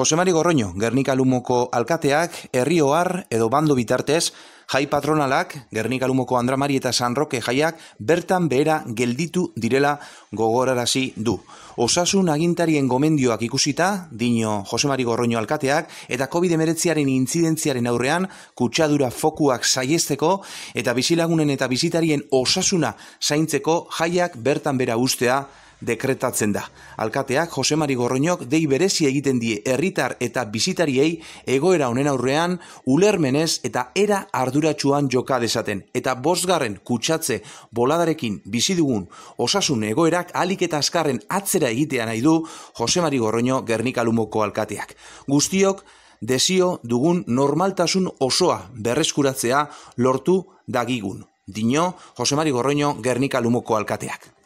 Josemari Gorroño, Gernika Lumoko alkateak, herri ohar edo bando bitartez, jai patronalak, Gernika Lumoko Andramari eta San Roque jaiak, bertan behera gelditu direla gogorarazi du. Osasun agintarien gomendioak ikusita, dino Josemari Gorroño alkateak, eta COVID-19aren intzidentziaren aurrean, kutsadura fokuak saiesteko, eta bizilagunen eta bizitarien osasuna zaintzeko jaiak bertan bera ustea, dekretatzen da. Alkateak Josemari Gorroinok dei berezi egiten die herritar eta bizitariei egoera honen aurrean ulermenez eta era arduratsuan joka desaten eta bosgarren kutsatze boladarekin bizi dugun osasun egoerak alik eta azkarren atzera egitea nahi du Josemari Gorroño Gernikalumoko alkateak. Guztiok desio dugun normaltasun osoa berreskuratzea lortu dagigun. Dino, Josemari Gorroino, gernikalumoko alkateak.